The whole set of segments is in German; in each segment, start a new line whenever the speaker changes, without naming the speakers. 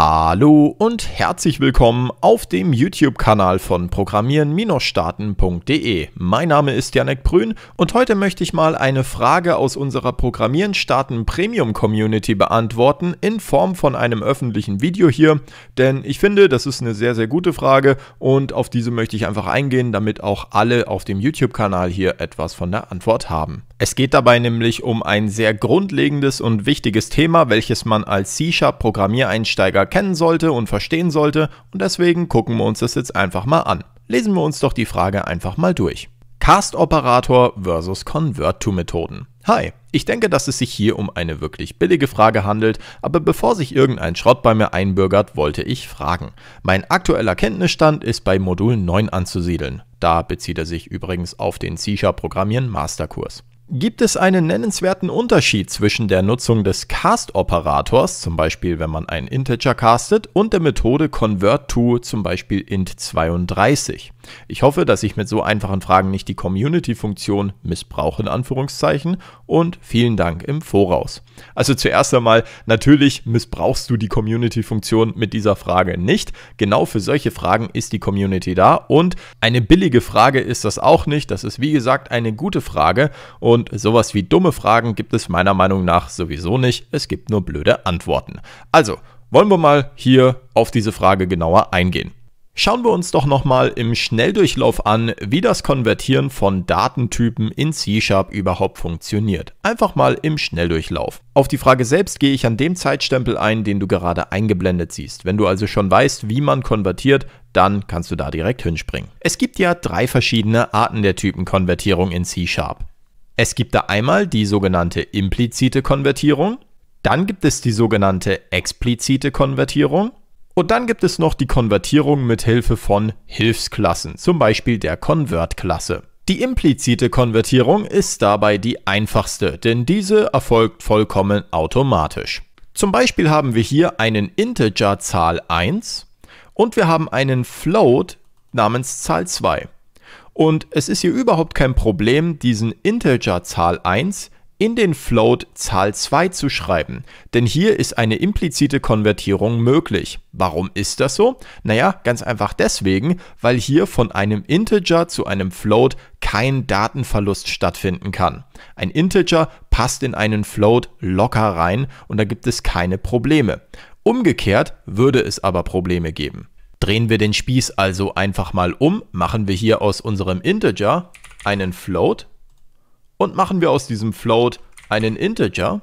Hallo und herzlich willkommen auf dem YouTube-Kanal von Programmieren-Starten.de. Mein Name ist Janek Brün und heute möchte ich mal eine Frage aus unserer Programmieren Starten Premium Community beantworten in Form von einem öffentlichen Video hier, denn ich finde, das ist eine sehr, sehr gute Frage und auf diese möchte ich einfach eingehen, damit auch alle auf dem YouTube-Kanal hier etwas von der Antwort haben. Es geht dabei nämlich um ein sehr grundlegendes und wichtiges Thema, welches man als C-Sharp-Programmiereinsteiger kennen sollte und verstehen sollte und deswegen gucken wir uns das jetzt einfach mal an. Lesen wir uns doch die Frage einfach mal durch. Cast-Operator versus Convert-to-Methoden. Hi, ich denke, dass es sich hier um eine wirklich billige Frage handelt, aber bevor sich irgendein Schrott bei mir einbürgert, wollte ich fragen. Mein aktueller Kenntnisstand ist bei Modul 9 anzusiedeln. Da bezieht er sich übrigens auf den C-Sharp-Programmieren-Masterkurs. Gibt es einen nennenswerten Unterschied zwischen der Nutzung des Cast-Operators, zum Beispiel wenn man ein Integer castet, und der Methode convert to, zum Beispiel int32? Ich hoffe, dass ich mit so einfachen Fragen nicht die Community-Funktion missbrauche in Anführungszeichen und vielen Dank im Voraus. Also zuerst einmal, natürlich missbrauchst du die Community-Funktion mit dieser Frage nicht. Genau für solche Fragen ist die Community da und eine billige Frage ist das auch nicht. Das ist wie gesagt eine gute Frage und sowas wie dumme Fragen gibt es meiner Meinung nach sowieso nicht. Es gibt nur blöde Antworten. Also, wollen wir mal hier auf diese Frage genauer eingehen. Schauen wir uns doch nochmal im Schnelldurchlauf an, wie das Konvertieren von Datentypen in C-Sharp überhaupt funktioniert. Einfach mal im Schnelldurchlauf. Auf die Frage selbst gehe ich an dem Zeitstempel ein, den du gerade eingeblendet siehst. Wenn du also schon weißt, wie man konvertiert, dann kannst du da direkt hinspringen. Es gibt ja drei verschiedene Arten der Typenkonvertierung in C-Sharp. Es gibt da einmal die sogenannte implizite Konvertierung, dann gibt es die sogenannte explizite Konvertierung und dann gibt es noch die Konvertierung mit Hilfe von Hilfsklassen, zum Beispiel der Convert-Klasse. Die implizite Konvertierung ist dabei die einfachste, denn diese erfolgt vollkommen automatisch. Zum Beispiel haben wir hier einen Integer Zahl 1 und wir haben einen Float namens Zahl 2. Und es ist hier überhaupt kein Problem, diesen Integer Zahl 1 in den Float Zahl 2 zu schreiben, denn hier ist eine implizite Konvertierung möglich. Warum ist das so? Naja, ganz einfach deswegen, weil hier von einem Integer zu einem Float kein Datenverlust stattfinden kann. Ein Integer passt in einen Float locker rein und da gibt es keine Probleme. Umgekehrt würde es aber Probleme geben. Drehen wir den Spieß also einfach mal um, machen wir hier aus unserem Integer einen Float und machen wir aus diesem Float einen Integer.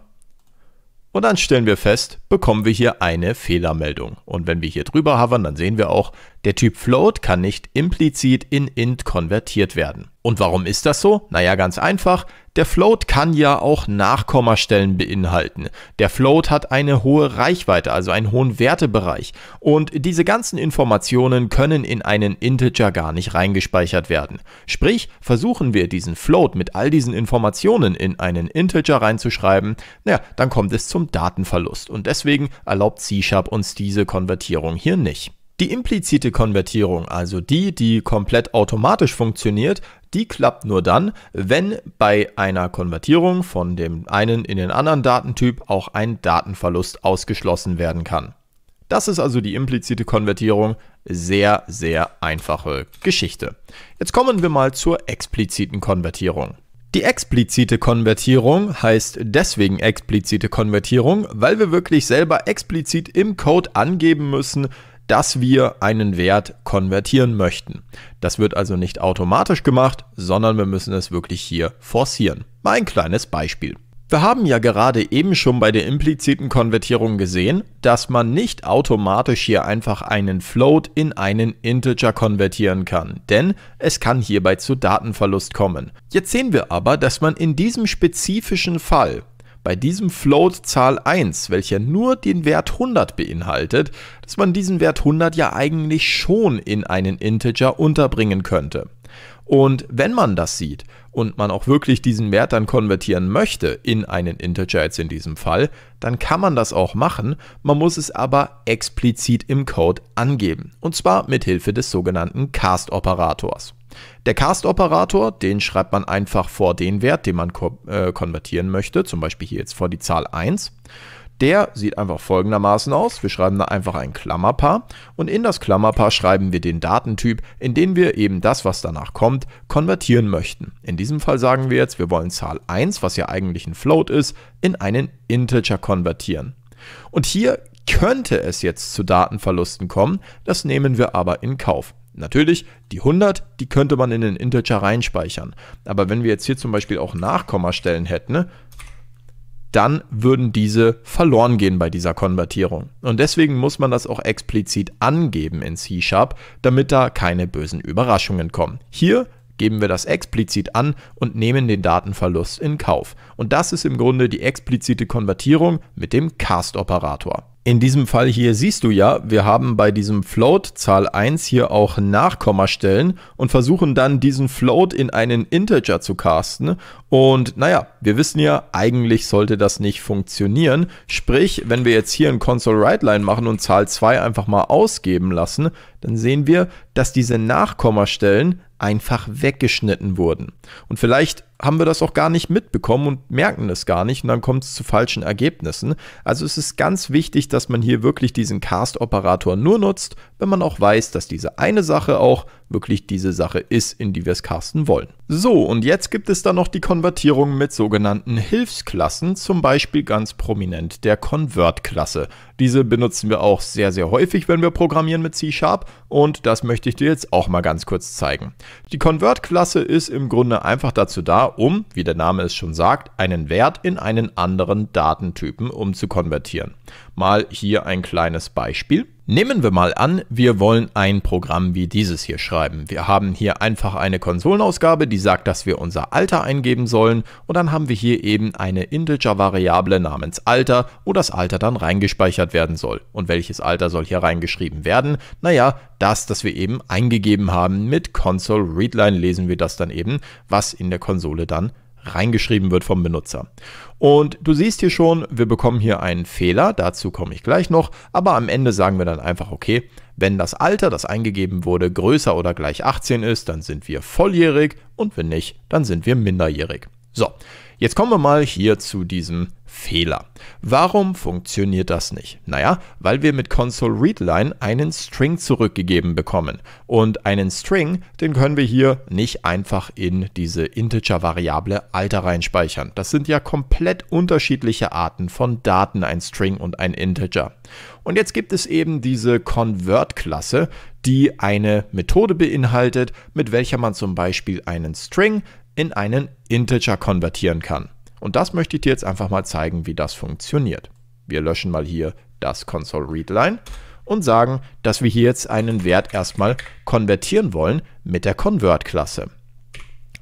Und dann stellen wir fest, bekommen wir hier eine Fehlermeldung. Und wenn wir hier drüber hovern, dann sehen wir auch, der Typ Float kann nicht implizit in int konvertiert werden. Und warum ist das so? Naja, ganz einfach. Der Float kann ja auch Nachkommastellen beinhalten. Der Float hat eine hohe Reichweite, also einen hohen Wertebereich. Und diese ganzen Informationen können in einen Integer gar nicht reingespeichert werden. Sprich, versuchen wir diesen Float mit all diesen Informationen in einen Integer reinzuschreiben, naja, dann kommt es zum Datenverlust. Und deswegen erlaubt C-Sharp uns diese Konvertierung hier nicht. Die implizite Konvertierung, also die, die komplett automatisch funktioniert, die klappt nur dann, wenn bei einer Konvertierung von dem einen in den anderen Datentyp auch ein Datenverlust ausgeschlossen werden kann. Das ist also die implizite Konvertierung, sehr, sehr einfache Geschichte. Jetzt kommen wir mal zur expliziten Konvertierung. Die explizite Konvertierung heißt deswegen explizite Konvertierung, weil wir wirklich selber explizit im Code angeben müssen, dass wir einen Wert konvertieren möchten. Das wird also nicht automatisch gemacht, sondern wir müssen es wirklich hier forcieren. Mal ein kleines Beispiel. Wir haben ja gerade eben schon bei der impliziten Konvertierung gesehen, dass man nicht automatisch hier einfach einen Float in einen Integer konvertieren kann, denn es kann hierbei zu Datenverlust kommen. Jetzt sehen wir aber, dass man in diesem spezifischen Fall bei diesem Float Zahl 1, welcher nur den Wert 100 beinhaltet, dass man diesen Wert 100 ja eigentlich schon in einen Integer unterbringen könnte. Und wenn man das sieht und man auch wirklich diesen Wert dann konvertieren möchte in einen Integer jetzt in diesem Fall, dann kann man das auch machen, man muss es aber explizit im Code angeben und zwar mit Hilfe des sogenannten Cast Operators. Der Cast-Operator, den schreibt man einfach vor den Wert, den man ko äh, konvertieren möchte, zum Beispiel hier jetzt vor die Zahl 1. Der sieht einfach folgendermaßen aus. Wir schreiben da einfach ein Klammerpaar und in das Klammerpaar schreiben wir den Datentyp, in den wir eben das, was danach kommt, konvertieren möchten. In diesem Fall sagen wir jetzt, wir wollen Zahl 1, was ja eigentlich ein Float ist, in einen Integer konvertieren. Und hier könnte es jetzt zu Datenverlusten kommen, das nehmen wir aber in Kauf. Natürlich, die 100, die könnte man in den Integer reinspeichern. Aber wenn wir jetzt hier zum Beispiel auch Nachkommastellen hätten, ne, dann würden diese verloren gehen bei dieser Konvertierung. Und deswegen muss man das auch explizit angeben in C-Sharp, damit da keine bösen Überraschungen kommen. Hier geben wir das explizit an und nehmen den Datenverlust in Kauf. Und das ist im Grunde die explizite Konvertierung mit dem Cast-Operator. In diesem Fall hier siehst du ja, wir haben bei diesem Float Zahl 1 hier auch Nachkommastellen und versuchen dann diesen Float in einen Integer zu casten. Und naja, wir wissen ja, eigentlich sollte das nicht funktionieren. Sprich, wenn wir jetzt hier ein Console-Write-Line machen und Zahl 2 einfach mal ausgeben lassen, dann sehen wir, dass diese Nachkommastellen einfach weggeschnitten wurden. Und vielleicht haben wir das auch gar nicht mitbekommen und merken es gar nicht und dann kommt es zu falschen Ergebnissen. Also es ist ganz wichtig, dass man hier wirklich diesen Cast-Operator nur nutzt, wenn man auch weiß, dass diese eine Sache auch wirklich diese Sache ist, in die wir es casten wollen. So, und jetzt gibt es dann noch die Konvertierung mit sogenannten Hilfsklassen, zum Beispiel ganz prominent der Convert-Klasse. Diese benutzen wir auch sehr, sehr häufig, wenn wir programmieren mit C-Sharp und das möchte ich dir jetzt auch mal ganz kurz zeigen. Die Convert-Klasse ist im Grunde einfach dazu da, um, wie der Name es schon sagt, einen Wert in einen anderen Datentypen umzukonvertieren. Mal hier ein kleines Beispiel. Nehmen wir mal an, wir wollen ein Programm wie dieses hier schreiben. Wir haben hier einfach eine Konsolenausgabe, die sagt, dass wir unser Alter eingeben sollen und dann haben wir hier eben eine Integer-Variable namens Alter, wo das Alter dann reingespeichert werden soll. Und welches Alter soll hier reingeschrieben werden? Naja, das, das wir eben eingegeben haben. Mit Console-Readline lesen wir das dann eben, was in der Konsole dann reingeschrieben wird vom Benutzer. Und du siehst hier schon, wir bekommen hier einen Fehler, dazu komme ich gleich noch, aber am Ende sagen wir dann einfach, okay, wenn das Alter, das eingegeben wurde, größer oder gleich 18 ist, dann sind wir volljährig und wenn nicht, dann sind wir minderjährig. So, jetzt kommen wir mal hier zu diesem Fehler. Warum funktioniert das nicht? Naja, weil wir mit Console Readline einen String zurückgegeben bekommen. Und einen String, den können wir hier nicht einfach in diese Integer-Variable Alter reinspeichern. Das sind ja komplett unterschiedliche Arten von Daten, ein String und ein Integer. Und jetzt gibt es eben diese Convert-Klasse, die eine Methode beinhaltet, mit welcher man zum Beispiel einen String in einen Integer konvertieren kann. Und das möchte ich dir jetzt einfach mal zeigen, wie das funktioniert. Wir löschen mal hier das Console Readline und sagen, dass wir hier jetzt einen Wert erstmal konvertieren wollen mit der Convert-Klasse.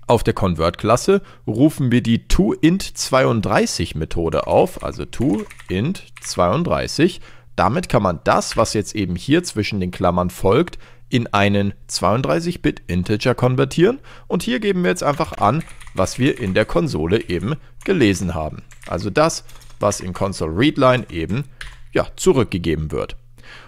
Auf der Convert-Klasse rufen wir die toInt32-Methode auf, also toInt32 damit kann man das, was jetzt eben hier zwischen den Klammern folgt, in einen 32-Bit-Integer konvertieren und hier geben wir jetzt einfach an, was wir in der Konsole eben gelesen haben. Also das, was in Console Readline eben ja, zurückgegeben wird.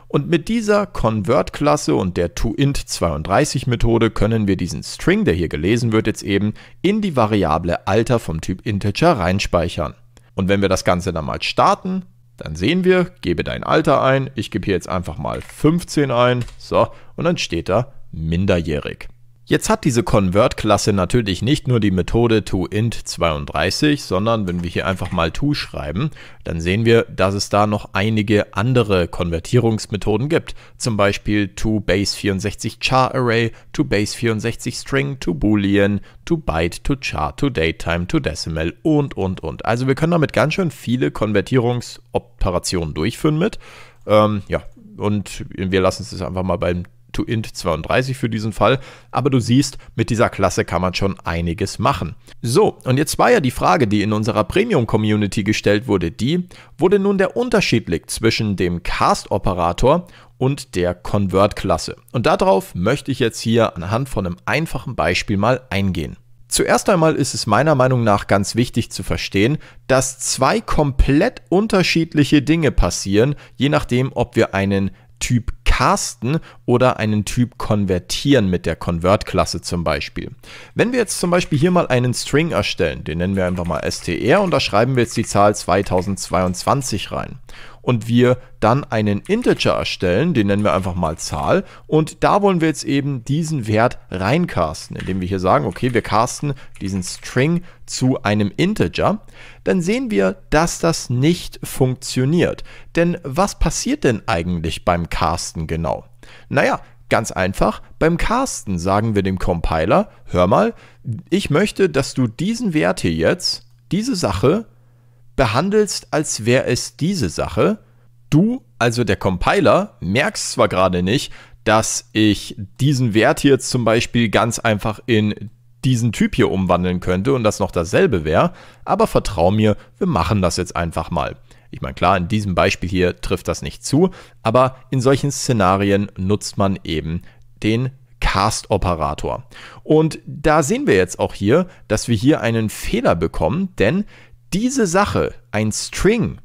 Und mit dieser Convert-Klasse und der toInt32-Methode können wir diesen String, der hier gelesen wird, jetzt eben in die Variable Alter vom Typ Integer reinspeichern. Und wenn wir das Ganze dann mal starten, dann sehen wir, gebe dein Alter ein. Ich gebe hier jetzt einfach mal 15 ein. So, und dann steht da minderjährig. Jetzt hat diese Convert-Klasse natürlich nicht nur die Methode toInt32, sondern wenn wir hier einfach mal to schreiben, dann sehen wir, dass es da noch einige andere Konvertierungsmethoden gibt. Zum Beispiel toBase64 chararray toBase64 string, toBoolean, toByte, toChar, toDateTime, toDecimal und und und. Also wir können damit ganz schön viele Konvertierungsoperationen durchführen mit. Ähm, ja, und wir lassen es einfach mal beim to int 32 für diesen Fall, aber du siehst, mit dieser Klasse kann man schon einiges machen. So, und jetzt war ja die Frage, die in unserer Premium-Community gestellt wurde, die, wurde nun der Unterschied liegt zwischen dem Cast-Operator und der Convert-Klasse. Und darauf möchte ich jetzt hier anhand von einem einfachen Beispiel mal eingehen. Zuerst einmal ist es meiner Meinung nach ganz wichtig zu verstehen, dass zwei komplett unterschiedliche Dinge passieren, je nachdem, ob wir einen Typ casten oder einen Typ konvertieren mit der Convert-Klasse zum Beispiel. Wenn wir jetzt zum Beispiel hier mal einen String erstellen, den nennen wir einfach mal str und da schreiben wir jetzt die Zahl 2022 rein und wir dann einen Integer erstellen, den nennen wir einfach mal Zahl und da wollen wir jetzt eben diesen Wert reincasten, indem wir hier sagen, okay, wir casten diesen String zu einem Integer, dann sehen wir, dass das nicht funktioniert. Denn was passiert denn eigentlich beim Casten genau? Naja, Ganz einfach, beim Casten sagen wir dem Compiler, hör mal, ich möchte, dass du diesen Wert hier jetzt, diese Sache, behandelst, als wäre es diese Sache. Du, also der Compiler, merkst zwar gerade nicht, dass ich diesen Wert hier zum Beispiel ganz einfach in diesen Typ hier umwandeln könnte und das noch dasselbe wäre, aber vertrau mir, wir machen das jetzt einfach mal. Ich meine, klar, in diesem Beispiel hier trifft das nicht zu, aber in solchen Szenarien nutzt man eben den Cast-Operator. Und da sehen wir jetzt auch hier, dass wir hier einen Fehler bekommen, denn diese Sache, ein String,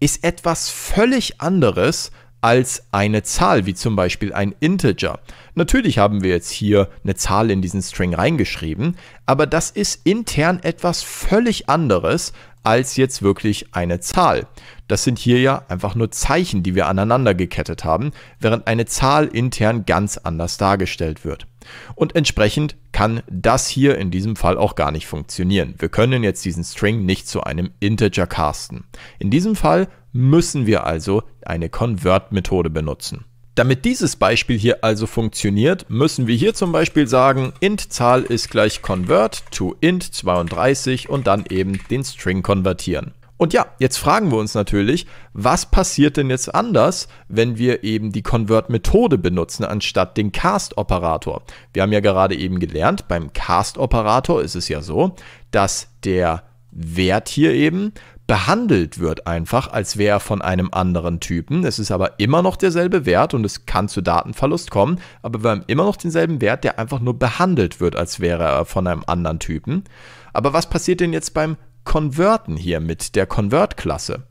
ist etwas völlig anderes als eine Zahl, wie zum Beispiel ein Integer. Natürlich haben wir jetzt hier eine Zahl in diesen String reingeschrieben, aber das ist intern etwas völlig anderes als jetzt wirklich eine Zahl. Das sind hier ja einfach nur Zeichen, die wir aneinander gekettet haben, während eine Zahl intern ganz anders dargestellt wird. Und entsprechend kann das hier in diesem Fall auch gar nicht funktionieren. Wir können jetzt diesen String nicht zu einem Integer casten. In diesem Fall müssen wir also eine Convert-Methode benutzen. Damit dieses Beispiel hier also funktioniert, müssen wir hier zum Beispiel sagen, int Zahl ist gleich convert to int 32 und dann eben den String konvertieren. Und ja, jetzt fragen wir uns natürlich, was passiert denn jetzt anders, wenn wir eben die Convert-Methode benutzen, anstatt den Cast-Operator? Wir haben ja gerade eben gelernt, beim Cast-Operator ist es ja so, dass der Wert hier eben behandelt wird einfach, als wäre er von einem anderen Typen. Es ist aber immer noch derselbe Wert und es kann zu Datenverlust kommen, aber wir haben immer noch denselben Wert, der einfach nur behandelt wird, als wäre er von einem anderen Typen. Aber was passiert denn jetzt beim Converten hier mit der Convert-Klasse?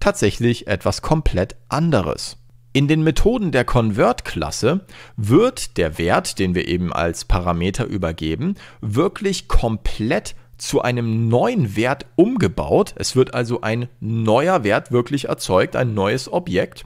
Tatsächlich etwas komplett anderes. In den Methoden der Convert-Klasse wird der Wert, den wir eben als Parameter übergeben, wirklich komplett zu einem neuen Wert umgebaut. Es wird also ein neuer Wert wirklich erzeugt, ein neues Objekt.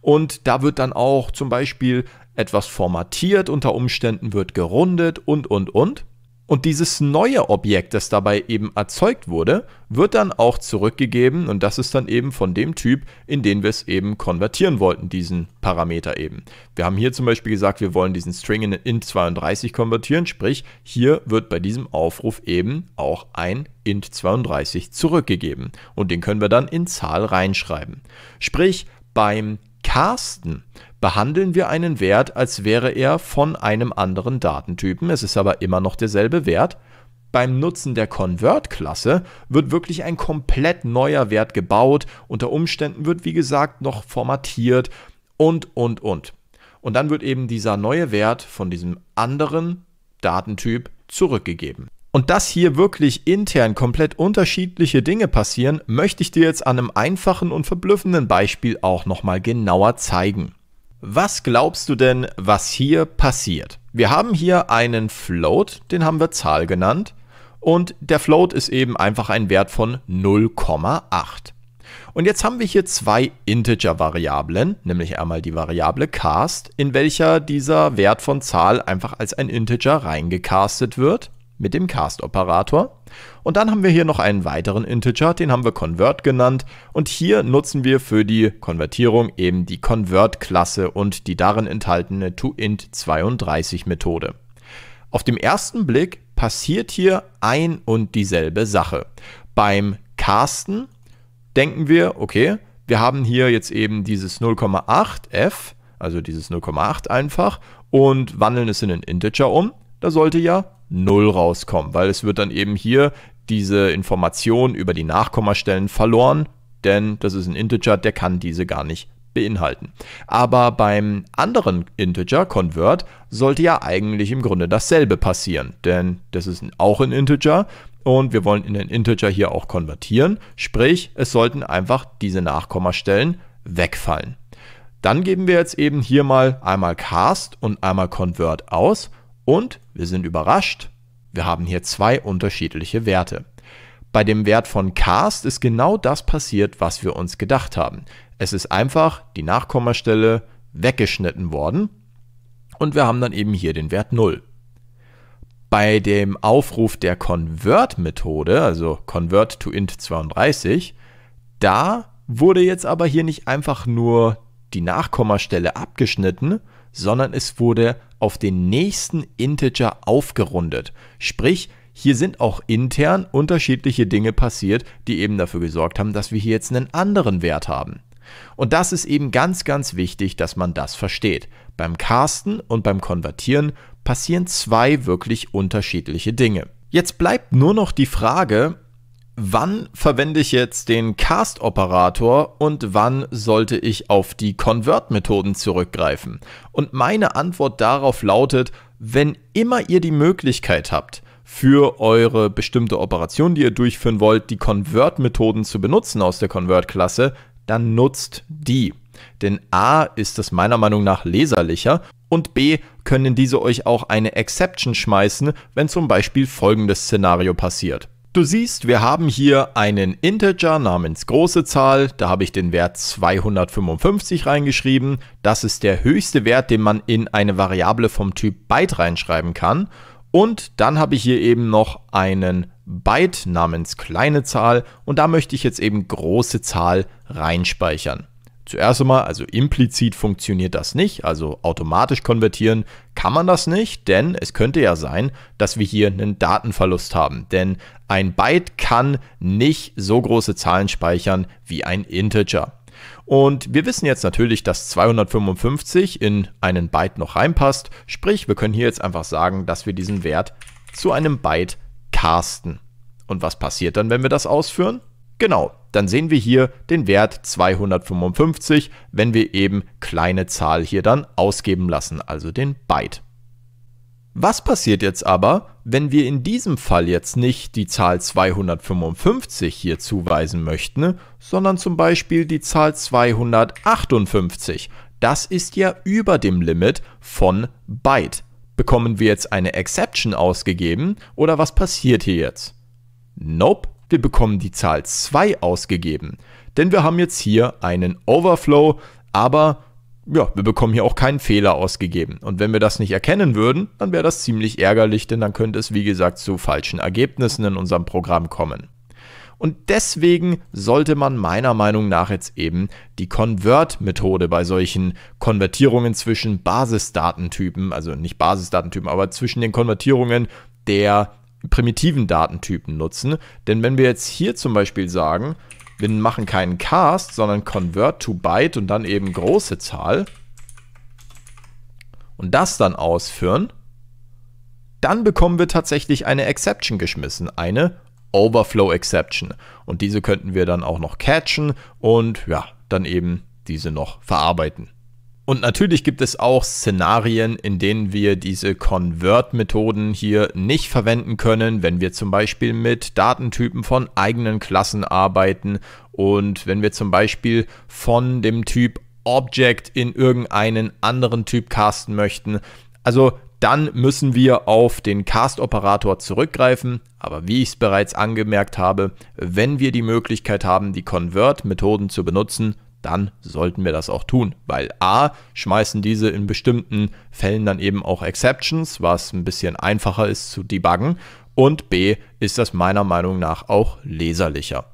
Und da wird dann auch zum Beispiel etwas formatiert, unter Umständen wird gerundet und, und, und. Und dieses neue Objekt, das dabei eben erzeugt wurde, wird dann auch zurückgegeben und das ist dann eben von dem Typ, in den wir es eben konvertieren wollten, diesen Parameter eben. Wir haben hier zum Beispiel gesagt, wir wollen diesen String in int32 konvertieren, sprich hier wird bei diesem Aufruf eben auch ein int32 zurückgegeben und den können wir dann in Zahl reinschreiben. Sprich beim Casten behandeln wir einen Wert, als wäre er von einem anderen Datentypen, es ist aber immer noch derselbe Wert. Beim Nutzen der Convert-Klasse wird wirklich ein komplett neuer Wert gebaut, unter Umständen wird wie gesagt noch formatiert und, und, und. Und dann wird eben dieser neue Wert von diesem anderen Datentyp zurückgegeben. Und dass hier wirklich intern komplett unterschiedliche Dinge passieren, möchte ich dir jetzt an einem einfachen und verblüffenden Beispiel auch nochmal genauer zeigen. Was glaubst du denn, was hier passiert? Wir haben hier einen Float, den haben wir Zahl genannt. Und der Float ist eben einfach ein Wert von 0,8. Und jetzt haben wir hier zwei Integer-Variablen, nämlich einmal die Variable cast, in welcher dieser Wert von Zahl einfach als ein Integer reingecastet wird mit dem Cast-Operator. Und dann haben wir hier noch einen weiteren Integer, den haben wir Convert genannt. Und hier nutzen wir für die Konvertierung eben die Convert-Klasse und die darin enthaltene toInt32-Methode. Auf dem ersten Blick passiert hier ein und dieselbe Sache. Beim Casten denken wir, okay, wir haben hier jetzt eben dieses 0,8f, also dieses 0,8 einfach, und wandeln es in einen Integer um. Da sollte ja 0 rauskommen, weil es wird dann eben hier diese Information über die Nachkommastellen verloren, denn das ist ein Integer, der kann diese gar nicht beinhalten. Aber beim anderen Integer, Convert, sollte ja eigentlich im Grunde dasselbe passieren, denn das ist auch ein Integer und wir wollen in den Integer hier auch konvertieren, sprich es sollten einfach diese Nachkommastellen wegfallen. Dann geben wir jetzt eben hier mal einmal Cast und einmal Convert aus und wir sind überrascht, wir haben hier zwei unterschiedliche Werte. Bei dem Wert von cast ist genau das passiert, was wir uns gedacht haben. Es ist einfach die Nachkommastelle weggeschnitten worden und wir haben dann eben hier den Wert 0. Bei dem Aufruf der Convert-Methode, also Convert to int 32, da wurde jetzt aber hier nicht einfach nur die Nachkommastelle abgeschnitten, sondern es wurde auf den nächsten Integer aufgerundet. Sprich, hier sind auch intern unterschiedliche Dinge passiert, die eben dafür gesorgt haben, dass wir hier jetzt einen anderen Wert haben. Und das ist eben ganz, ganz wichtig, dass man das versteht. Beim Casten und beim Konvertieren passieren zwei wirklich unterschiedliche Dinge. Jetzt bleibt nur noch die Frage, wann verwende ich jetzt den Cast-Operator und wann sollte ich auf die Convert-Methoden zurückgreifen? Und meine Antwort darauf lautet, wenn immer ihr die Möglichkeit habt, für eure bestimmte Operation, die ihr durchführen wollt, die Convert-Methoden zu benutzen aus der Convert-Klasse, dann nutzt die. Denn a ist es meiner Meinung nach leserlicher und b können diese euch auch eine Exception schmeißen, wenn zum Beispiel folgendes Szenario passiert. Du siehst, wir haben hier einen Integer namens große Zahl, da habe ich den Wert 255 reingeschrieben. Das ist der höchste Wert, den man in eine Variable vom Typ Byte reinschreiben kann. Und dann habe ich hier eben noch einen Byte namens kleine Zahl und da möchte ich jetzt eben große Zahl reinspeichern. Zuerst einmal, also implizit funktioniert das nicht, also automatisch konvertieren kann man das nicht, denn es könnte ja sein, dass wir hier einen Datenverlust haben, denn ein Byte kann nicht so große Zahlen speichern wie ein Integer. Und wir wissen jetzt natürlich, dass 255 in einen Byte noch reinpasst, sprich wir können hier jetzt einfach sagen, dass wir diesen Wert zu einem Byte casten. Und was passiert dann, wenn wir das ausführen? Genau, dann sehen wir hier den Wert 255, wenn wir eben kleine Zahl hier dann ausgeben lassen, also den Byte. Was passiert jetzt aber, wenn wir in diesem Fall jetzt nicht die Zahl 255 hier zuweisen möchten, sondern zum Beispiel die Zahl 258? Das ist ja über dem Limit von Byte. Bekommen wir jetzt eine Exception ausgegeben oder was passiert hier jetzt? Nope, wir bekommen die Zahl 2 ausgegeben. Denn wir haben jetzt hier einen Overflow, aber ja, wir bekommen hier auch keinen Fehler ausgegeben. Und wenn wir das nicht erkennen würden, dann wäre das ziemlich ärgerlich, denn dann könnte es, wie gesagt, zu falschen Ergebnissen in unserem Programm kommen. Und deswegen sollte man meiner Meinung nach jetzt eben die Convert-Methode bei solchen Konvertierungen zwischen Basisdatentypen, also nicht Basisdatentypen, aber zwischen den Konvertierungen der primitiven Datentypen nutzen. Denn wenn wir jetzt hier zum Beispiel sagen, wir machen keinen Cast, sondern Convert to Byte und dann eben große Zahl und das dann ausführen, dann bekommen wir tatsächlich eine Exception geschmissen, eine Overflow Exception. Und diese könnten wir dann auch noch catchen und ja, dann eben diese noch verarbeiten. Und natürlich gibt es auch Szenarien, in denen wir diese Convert-Methoden hier nicht verwenden können, wenn wir zum Beispiel mit Datentypen von eigenen Klassen arbeiten und wenn wir zum Beispiel von dem Typ Object in irgendeinen anderen Typ casten möchten. Also dann müssen wir auf den Cast-Operator zurückgreifen. Aber wie ich es bereits angemerkt habe, wenn wir die Möglichkeit haben, die Convert-Methoden zu benutzen, dann sollten wir das auch tun, weil a, schmeißen diese in bestimmten Fällen dann eben auch Exceptions, was ein bisschen einfacher ist zu debuggen und b, ist das meiner Meinung nach auch leserlicher.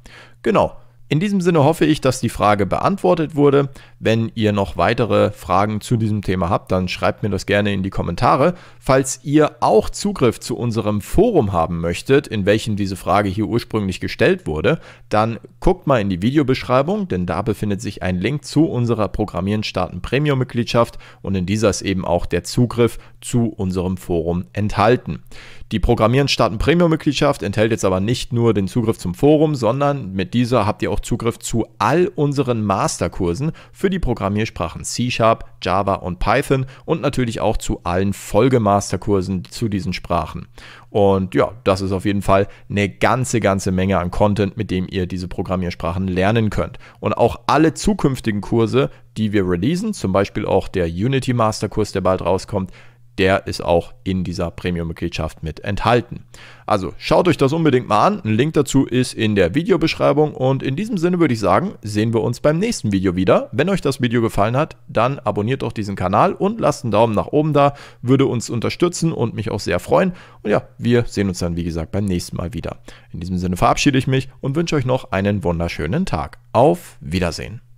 Genau, in diesem Sinne hoffe ich, dass die Frage beantwortet wurde. Wenn ihr noch weitere Fragen zu diesem Thema habt, dann schreibt mir das gerne in die Kommentare. Falls ihr auch Zugriff zu unserem Forum haben möchtet, in welchem diese Frage hier ursprünglich gestellt wurde, dann guckt mal in die Videobeschreibung, denn da befindet sich ein Link zu unserer Programmieren starten Premium Mitgliedschaft und in dieser ist eben auch der Zugriff zu unserem Forum enthalten. Die Programmieren starten Premium Mitgliedschaft enthält jetzt aber nicht nur den Zugriff zum Forum, sondern mit dieser habt ihr auch Zugriff zu all unseren Masterkursen für die Programmiersprachen C-Sharp, Java und Python und natürlich auch zu allen Folgemasterkursen zu diesen Sprachen. Und ja, das ist auf jeden Fall eine ganze, ganze Menge an Content, mit dem ihr diese Programmiersprachen lernen könnt. Und auch alle zukünftigen Kurse, die wir releasen, zum Beispiel auch der Unity Masterkurs, der bald rauskommt, der ist auch in dieser Premium-Mitgliedschaft mit enthalten. Also schaut euch das unbedingt mal an. Ein Link dazu ist in der Videobeschreibung. Und in diesem Sinne würde ich sagen, sehen wir uns beim nächsten Video wieder. Wenn euch das Video gefallen hat, dann abonniert doch diesen Kanal und lasst einen Daumen nach oben da. Würde uns unterstützen und mich auch sehr freuen. Und ja, wir sehen uns dann, wie gesagt, beim nächsten Mal wieder. In diesem Sinne verabschiede ich mich und wünsche euch noch einen wunderschönen Tag. Auf Wiedersehen.